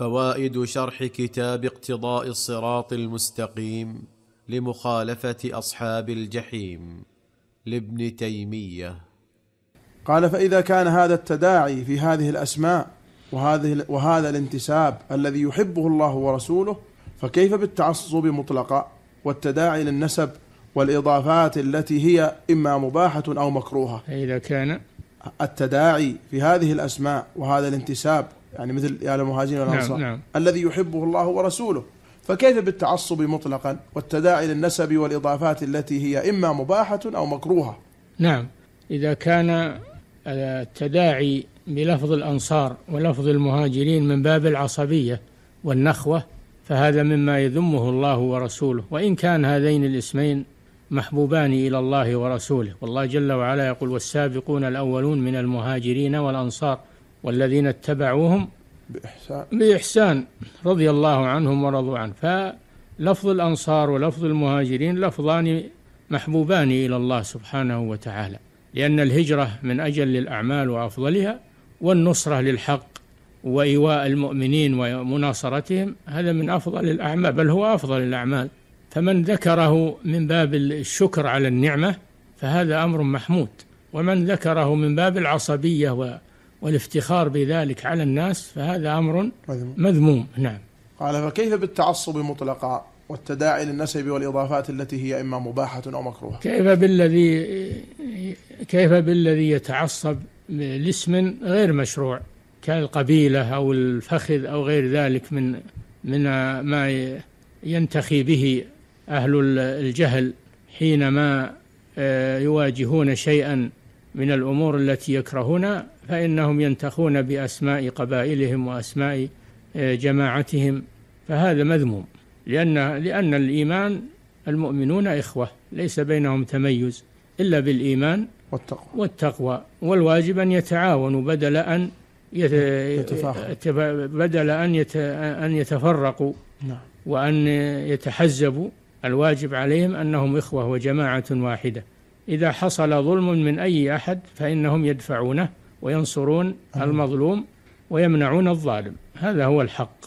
فوائد شرح كتاب اقتضاء الصراط المستقيم لمخالفه اصحاب الجحيم لابن تيميه قال فاذا كان هذا التداعي في هذه الاسماء وهذه وهذا الانتساب الذي يحبه الله ورسوله فكيف بالتعصب مطلقا والتداعي للنسب والاضافات التي هي اما مباحه او مكروهه. إذا كان التداعي في هذه الأسماء وهذا الانتساب يعني مثل يا المهاجرين نعم، والأنصار نعم نعم. الذي يحبه الله ورسوله فكيف بالتعصب مطلقا والتداعي للنسب والإضافات التي هي إما مباحة أو مكروهة نعم إذا كان التداعي بلفظ الأنصار ولفظ المهاجرين من باب العصبية والنخوة فهذا مما يذمه الله ورسوله وإن كان هذين الاسمين محبوبان إلى الله ورسوله والله جل وعلا يقول والسابقون الأولون من المهاجرين والأنصار والذين اتبعوهم بإحسان بإحسان رضي الله عنهم ورضوا عنه فلفظ الأنصار ولفظ المهاجرين لفظان محبوبان إلى الله سبحانه وتعالى لأن الهجرة من أجل الأعمال وأفضلها والنصرة للحق وإيواء المؤمنين ومناصرتهم هذا من أفضل الأعمال بل هو أفضل الأعمال فمن ذكره من باب الشكر على النعمة فهذا أمر محمود ومن ذكره من باب العصبية والافتخار بذلك على الناس فهذا أمر مذموم نعم قال فكيف بالتعصب مطلقا والتداعي للنسب والإضافات التي هي إما مباحة أو مكروهة كيف بالذي كيف بالذي يتعصب لاسم غير مشروع كالقبيلة أو الفخذ أو غير ذلك من من ما ينتخي به أهل الجهل حينما آه، يواجهون شيئا من الأمور التي يكرهون فإنهم ينتخون بأسماء قبائلهم وأسماء آه، جماعتهم فهذا مذموم لأن لأن الإيمان المؤمنون إخوة ليس بينهم تميز إلا بالإيمان والتقوى والتقوى والواجب أن يتعاونوا بدل أن يت... بدل أن يت... أن يتفرقوا نعم. وأن يتحزبوا الواجب عليهم أنهم إخوة وجماعة واحدة إذا حصل ظلم من أي أحد فإنهم يدفعونه وينصرون المظلوم ويمنعون الظالم هذا هو الحق